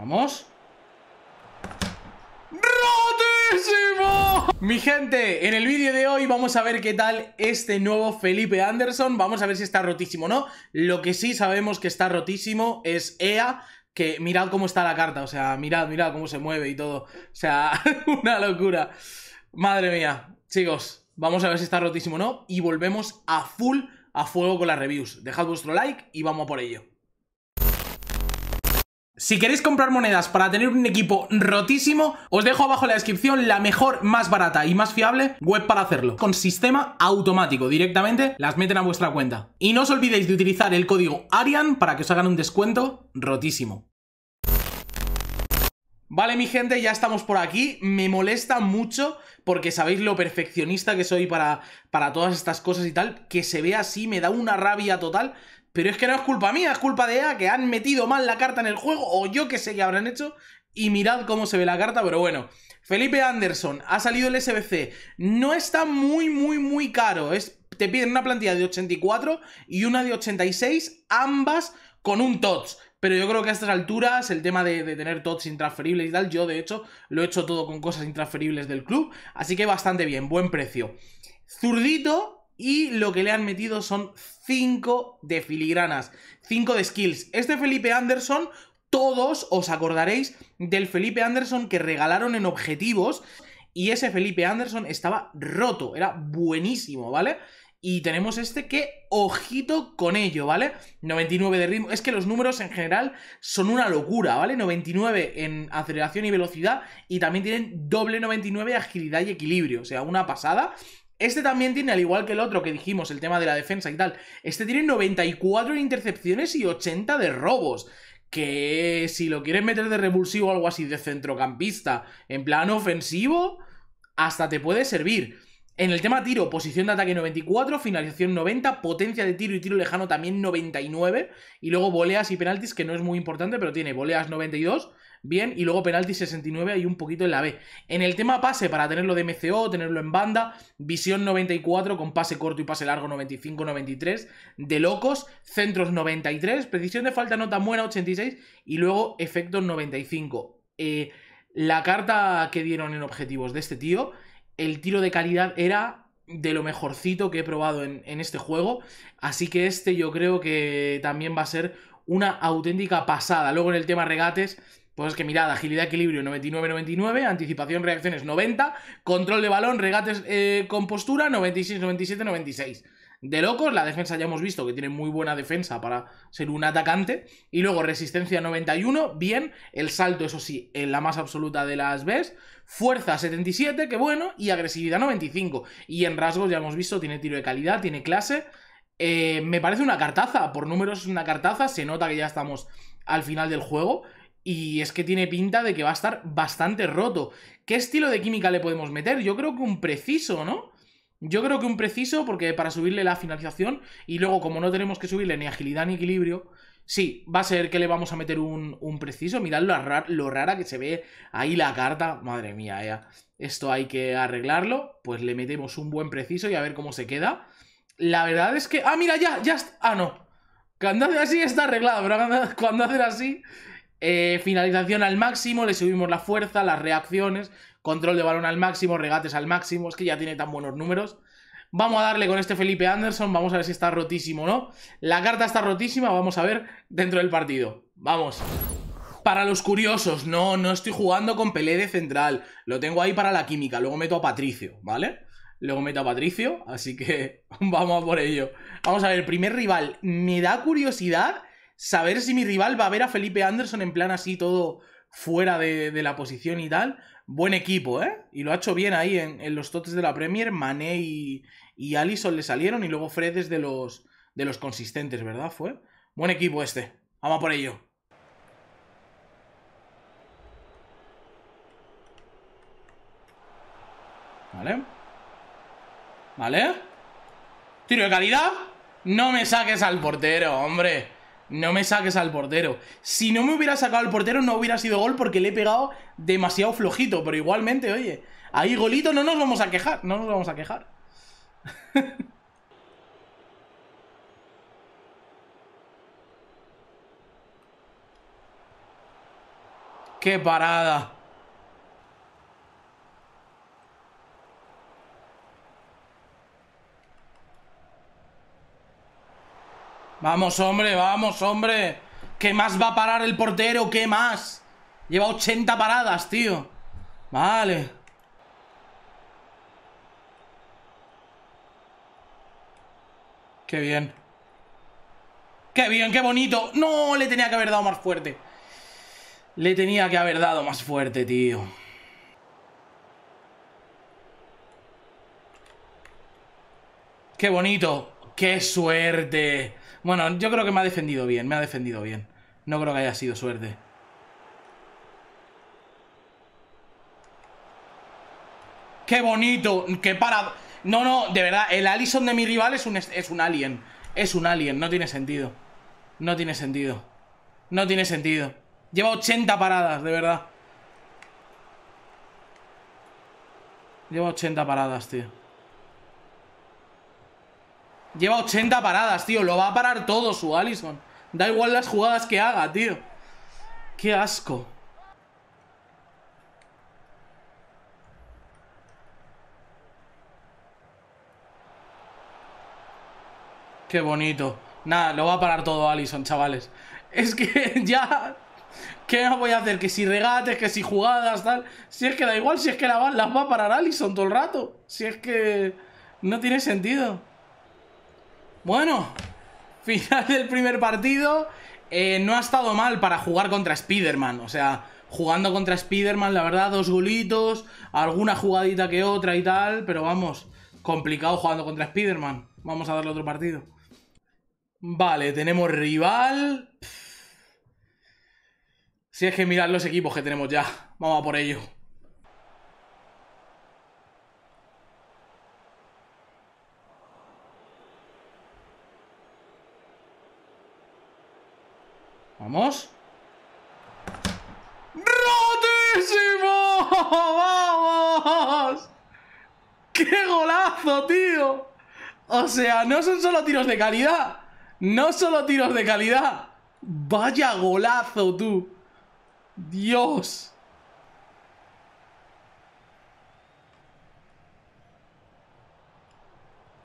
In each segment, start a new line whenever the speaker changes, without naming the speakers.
Vamos. ¡Rotísimo! Mi gente, en el vídeo de hoy vamos a ver qué tal este nuevo Felipe Anderson. Vamos a ver si está rotísimo o no. Lo que sí sabemos que está rotísimo es EA, que mirad cómo está la carta, o sea, mirad, mirad cómo se mueve y todo. O sea, una locura. Madre mía, chicos, vamos a ver si está rotísimo o no y volvemos a full a fuego con las reviews. Dejad vuestro like y vamos a por ello. Si queréis comprar monedas para tener un equipo rotísimo, os dejo abajo en la descripción la mejor, más barata y más fiable web para hacerlo, con sistema automático, directamente las meten a vuestra cuenta. Y no os olvidéis de utilizar el código ARIAN para que os hagan un descuento rotísimo. Vale, mi gente, ya estamos por aquí. Me molesta mucho porque sabéis lo perfeccionista que soy para, para todas estas cosas y tal. Que se vea así me da una rabia total. Pero es que no es culpa mía, es culpa de EA que han metido mal la carta en el juego o yo qué sé que habrán hecho. Y mirad cómo se ve la carta, pero bueno. Felipe Anderson, ha salido el SBC. No está muy, muy, muy caro. Es, te piden una plantilla de 84 y una de 86, ambas con un TOTS. Pero yo creo que a estas alturas el tema de, de, tener TOTS intransferibles y tal, yo de hecho lo he hecho todo con cosas intransferibles del club. Así que bastante bien, buen precio. Zurdito, y lo que le han metido son 5 de filigranas, 5 de skills. Este Felipe Anderson, todos os acordaréis del Felipe Anderson que regalaron en objetivos y ese Felipe Anderson estaba roto, era buenísimo, ¿vale? Y tenemos este que, ojito con ello, ¿vale? 99 de ritmo. Es que los números en general son una locura, ¿vale? 99 en aceleración y velocidad y también tienen doble 99 de agilidad y equilibrio. O sea, una pasada. Este también tiene, al igual que el otro que dijimos, el tema de la defensa y tal, este tiene 94 intercepciones y 80 de robos. Que si lo quieres meter de revulsivo o algo así de centrocampista, en plano ofensivo, hasta te puede servir. En el tema tiro, posición de ataque 94, finalización 90, potencia de tiro y tiro lejano también 99, y luego voleas y penaltis, que no es muy importante, pero tiene voleas 92, bien, y luego penaltis 69 y un poquito en la B. En el tema pase, para tenerlo de MCO, tenerlo en banda, visión 94 con pase corto y pase largo 95-93, de locos, centros 93, precisión de falta no tan buena 86, y luego efectos 95. Eh, la carta que dieron en objetivos de este tío el tiro de calidad era de lo mejorcito que he probado en, este juego. Así que este yo creo que también va a ser una auténtica pasada. Luego en el tema regates, pues es que mirad, agilidad, equilibrio 99-99, anticipación, reacciones 90, control de balón, regates eh, con postura 96-97-96 de locos. La defensa ya hemos visto que tiene muy buena defensa para ser un atacante. Y luego resistencia 91, bien. El salto, eso sí, en la más absoluta de las Bs. Fuerza 77, que bueno. Y agresividad 95. Y en rasgos ya hemos visto, tiene tiro de calidad, tiene clase. Eh, me parece una cartaza. Por números es una cartaza. Se nota que ya estamos al final del juego. Y es que tiene pinta de que va a estar bastante roto. ¿Qué estilo de química le podemos meter? Yo creo que un preciso, ¿no? Yo creo que un preciso, porque para subirle la finalización, y luego como no tenemos que subirle ni agilidad ni equilibrio, sí, va a ser que le vamos a meter un, preciso. Mirad lo, lo, rara que se ve ahí la carta. Madre mía, ya. Eh. Esto hay que arreglarlo. Pues le metemos un buen preciso y a ver cómo se queda. La verdad es que... Ah, mira, ya, ya... Ah, no. Cuando hace así está arreglado, pero cuando hacen así eh, finalización al máximo, le subimos la fuerza, las reacciones, control de balón al máximo, regates al máximo, es que ya tiene tan buenos números. Vamos a darle con este Felipe Anderson, vamos a ver si está rotísimo o no. La carta está rotísima, vamos a ver dentro del partido. Vamos. Para los curiosos, no, no estoy jugando con Pelé de central. Lo tengo ahí para la química, luego meto a Patricio, ¿vale? Luego meto a Patricio, así que vamos a por ello. Vamos a ver, primer rival. Me da curiosidad saber si mi rival va a ver a Felipe Anderson en plan así todo fuera de, la posición y tal. Buen equipo, ¿eh? Y lo ha hecho bien ahí en, los totes de la Premier. Mané y, y Allison le salieron y luego Fred de los, de los consistentes, ¿verdad? Fue. Buen equipo este. Vamos por ello. Vale. Vale. Tiro de calidad. No me saques al portero, hombre no me saques al portero. Si no me hubiera sacado al portero, no hubiera sido gol porque le he pegado demasiado flojito. Pero igualmente, oye, ahí golito no nos vamos a quejar. No nos vamos a quejar. ¡Qué parada! Vamos, hombre, vamos, hombre. ¿Qué más va a parar el portero? ¿Qué más? Lleva 80 paradas, tío. Vale. Qué bien. Qué bien, qué bonito. No, le tenía que haber dado más fuerte. Le tenía que haber dado más fuerte, tío. Qué bonito. Qué suerte. Bueno, yo creo que me ha defendido bien, me ha defendido bien. No creo que haya sido suerte. ¡Qué bonito! ¡Qué parado! No, no, de verdad, el Allison de mi rival es un, es un alien. Es un alien, no tiene sentido. No tiene sentido. No tiene sentido. Lleva 80 paradas, de verdad. Lleva 80 paradas, tío. Lleva 80 paradas, tío. Lo va a parar todo su Allison. Da igual las jugadas que haga, tío. Qué asco. Qué bonito. Nada, lo va a parar todo Allison, chavales. Es que ya... ¿Qué no voy a hacer? Que si regates, que si jugadas, tal... Si es que da igual, si es que la va, las va a parar Allison todo el rato. Si es que... No tiene sentido. Bueno, final del primer partido. Eh, no ha estado mal para jugar contra Spiderman O sea, jugando contra Spider-Man, la verdad, dos golitos alguna jugadita que otra y tal. Pero vamos, complicado jugando contra Spider-Man. Vamos a darle otro partido. Vale, tenemos rival. Si es que mirad los equipos que tenemos ya. Vamos a por ello. Vamos. ¡Vamos! ¡Qué golazo, tío! O sea, no son solo tiros de calidad. No solo tiros de calidad. Vaya golazo, tú. Dios.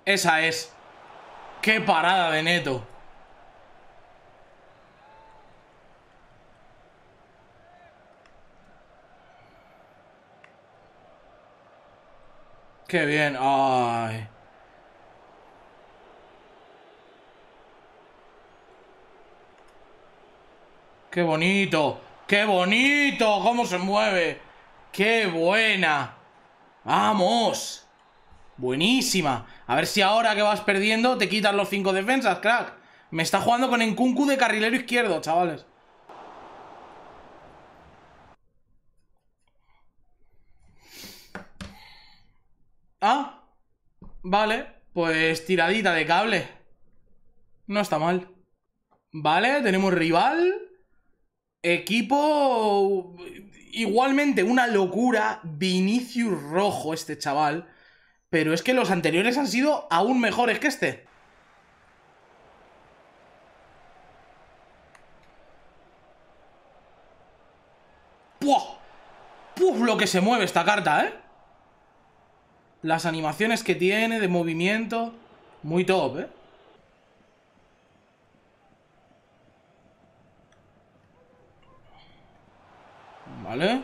Esa es. ¡Qué parada de neto! Qué bien. Ay. Qué bonito. Qué bonito. Cómo se mueve. Qué buena. Vamos. Buenísima. A ver si ahora que vas perdiendo te quitas los cinco defensas, crack. Me está jugando con Enkunku de carrilero izquierdo, chavales. Ah, vale, pues tiradita de cable. No está mal. Vale, tenemos rival. Equipo... Igualmente una locura. Vinicius Rojo, este chaval. Pero es que los anteriores han sido aún mejores que este. ¡Puf! Lo que se mueve esta carta, ¿eh? Las animaciones que tiene, de movimiento. Muy top, ¿eh? Vale.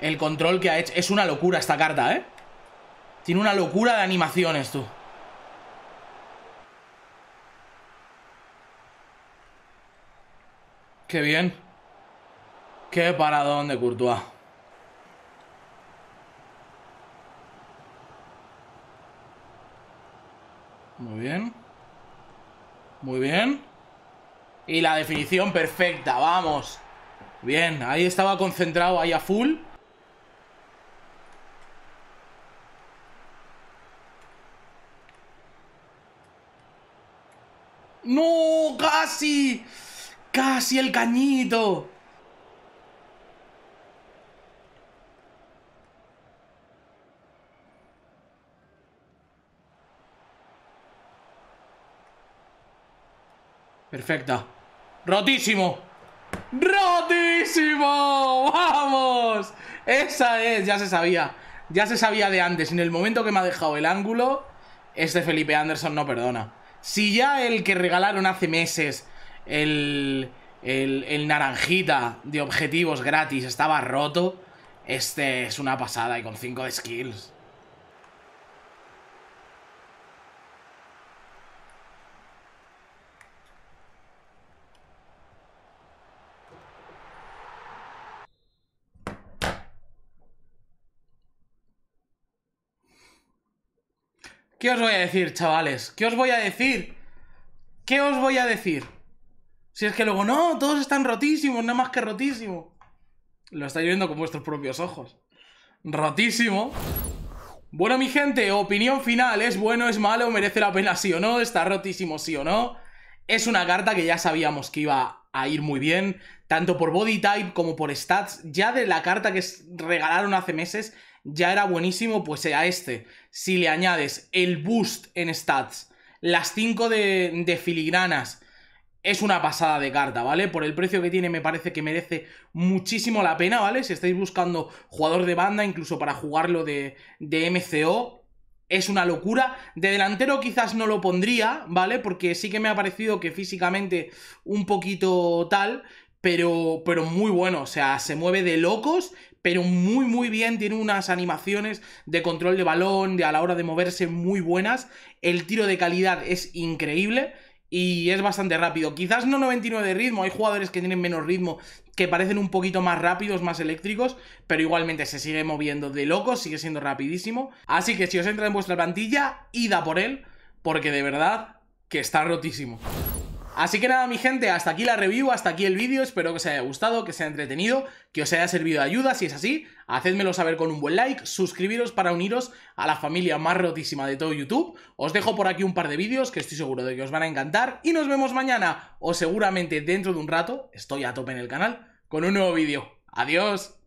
El control que ha hecho. Es una locura esta carta, ¿eh? Tiene una locura de animaciones, tú. Qué bien. Qué paradón de Courtois. Muy bien. Muy bien. Y la definición perfecta, vamos. Bien, ahí estaba concentrado, ahí a full. ¡No! ¡Casi! ¡Casi el cañito! Perfecta. Rotísimo. ¡Rotísimo! ¡Vamos! Esa es, ya se sabía. Ya se sabía de antes. En el momento que me ha dejado el ángulo, este Felipe Anderson no perdona. Si ya el que regalaron hace meses el, el, el naranjita de objetivos gratis estaba roto, este es una pasada y con 5 de skills. ¿Qué os voy a decir, chavales? ¿Qué os voy a decir? ¿Qué os voy a decir? Si es que luego, no, todos están rotísimos, nada más que rotísimo. Lo estáis viendo con vuestros propios ojos. Rotísimo. Bueno, mi gente, opinión final. ¿Es bueno, es malo, merece la pena sí o no? ¿Está rotísimo sí o no? Es una carta que ya sabíamos que iba a ir muy bien, tanto por body type como por stats. Ya de la carta que regalaron hace meses, ya era buenísimo, pues sea eh, este, si le añades el boost en stats, las 5 de, de filigranas, es una pasada de carta, ¿vale? Por el precio que tiene me parece que merece muchísimo la pena, ¿vale? Si estáis buscando jugador de banda, incluso para jugarlo de, de MCO, es una locura. De delantero quizás no lo pondría, ¿vale? Porque sí que me ha parecido que físicamente un poquito tal pero, muy bueno, o sea, se mueve de locos, pero muy muy bien, tiene unas animaciones de control de balón, de a la hora de moverse muy buenas, el tiro de calidad es increíble y es bastante rápido. Quizás no 99 de ritmo, hay jugadores que tienen menos ritmo, que parecen un poquito más rápidos, más eléctricos, pero igualmente se sigue moviendo de locos, sigue siendo rapidísimo. Así que si os entra en vuestra plantilla, id por él, porque de verdad que está rotísimo. Así que nada, mi gente, hasta aquí la review, hasta aquí el vídeo. Espero que os haya gustado, que os haya entretenido, que os haya servido de ayuda. Si es así, hacedmelo saber con un buen like, suscribiros para uniros a la familia más rotísima de todo YouTube. Os dejo por aquí un par de vídeos que estoy seguro de que os van a encantar. Y nos vemos mañana, o seguramente dentro de un rato, estoy a tope en el canal, con un nuevo vídeo. ¡Adiós!